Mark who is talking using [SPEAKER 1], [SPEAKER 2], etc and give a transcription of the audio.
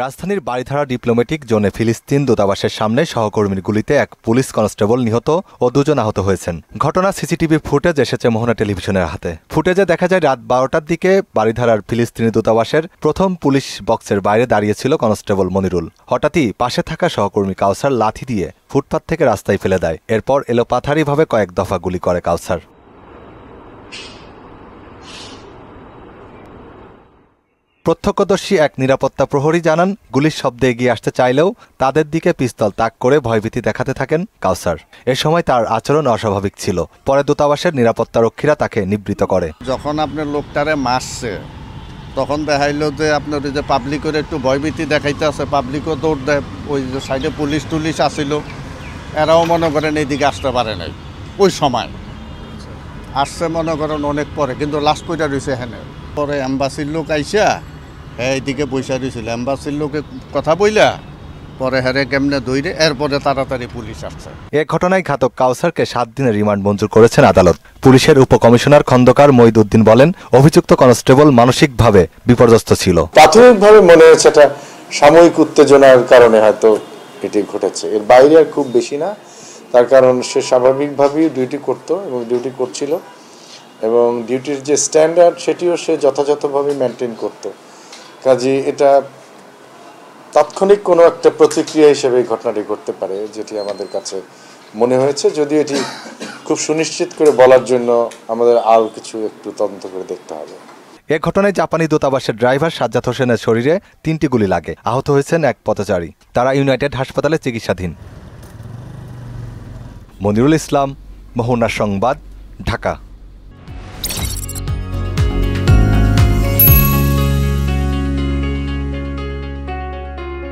[SPEAKER 1] রাজধানীর বাড়িধারা ডিপ্লোম্যাটিক জোনে ফিলিস্তিন দূতাবাসের সামনে সহকর্মীর গুলিতে এক পুলিশ কনস্টেবল নিহত ও দুজন আহত হয়েছেন ঘটনা সিসিটিভি ফুটেজ এসেছে মোহনা টেলিভিশনের হাতে ফুটেজে দেখা যায় রাত বারোটার দিকে বাড়িধারার ফিলিস্তিনি দূতাবাসের প্রথম পুলিশ বক্সের বাইরে দাঁড়িয়েছিল কনস্টেবল মনিরুল হঠাৎই পাশে থাকা সহকর্মী কাউসার লাথি দিয়ে ফুটপাত থেকে রাস্তায় ফেলে দেয় এরপর এলোপাথারিভাবে কয়েক দফা গুলি করে কাউসার প্রত্যক্ষদর্শী এক নিরাপত্তা প্রহরী জানান গুলির শব্দে এগিয়ে আসতে চাইলেও তাদের দিকে পিস্তল তাক করে ভয়ভীতি দেখাতে থাকেন কাউসার এ সময় তার আচরণ অস্বাভাবিক ছিল পরে দূতাবাসের নিরাপত্তা রক্ষীরা তাকে নিবৃত করে
[SPEAKER 2] যখন আপনার লোকটারে মারছে তখন দেখাইলো যে আপনার ওই যে পাবলিকের একটু ভয়ভীতি দেখাইতে আছে পাবলিকও দৌড় দেয় ওই যে সাইডে পুলিশ টুলিশ আসিল এরাও মনে করেন এইদিকে আসতে পারে নাই ওই সময় আসছে মনে করেন অনেক পরে কিন্তু লাস্ট পয়টা রয়েছে এখানে পরে অ্যাম্বাসির লোক আইসা হ্যাঁ এইদিকে পয়সা দিয়েছিল এম্বাসির লোকে কথা বইলা পরে হেরে কেমনে ধইরে এরপরে তাড়াতাড়ি পুলিশ আসছে
[SPEAKER 1] এ ঘটনায় ঘাতক কাউসারকে সাত দিনের রিমান্ড মঞ্জুর করেছেন আদালত পুলিশের উপকমিশনার খন্দকার মঈদউদ্দিন বলেন অভিযুক্ত কনস্টেবল মানসিকভাবে বিপর্যস্ত ছিল
[SPEAKER 3] প্রাথমিকভাবে মনে হয়েছে এটা সাময়িক উত্তেজনার কারণে হয়তো এটি ঘটেছে এর বাইরে আর খুব বেশি না তার কারণ সে স্বাভাবিকভাবেই ডিউটি করত এবং ডিউটি করছিল এবং ডিউটির যে স্ট্যান্ডার্ড সেটিও সে যথাযথভাবে মেনটেন করতো কাজে এটা তাৎক্ষণিক কোনো একটা প্রতিক্রিয়া হিসেবে এই ঘটনাটি ঘটতে পারে যেটি আমাদের কাছে মনে হয়েছে যদি এটি খুব সুনিশ্চিত করে বলার জন্য আমাদের আরও কিছু একটু তদন্ত করে দেখতে হবে
[SPEAKER 1] এ ঘটনায় জাপানি দূতাবাসের ড্রাইভার সাজ্জাদ হোসেনের শরীরে তিনটি গুলি লাগে আহত হয়েছেন এক পথচারী তারা ইউনাইটেড হাসপাতালে চিকিৎসাধীন মনিরুল ইসলাম মোহনা সংবাদ ঢাকা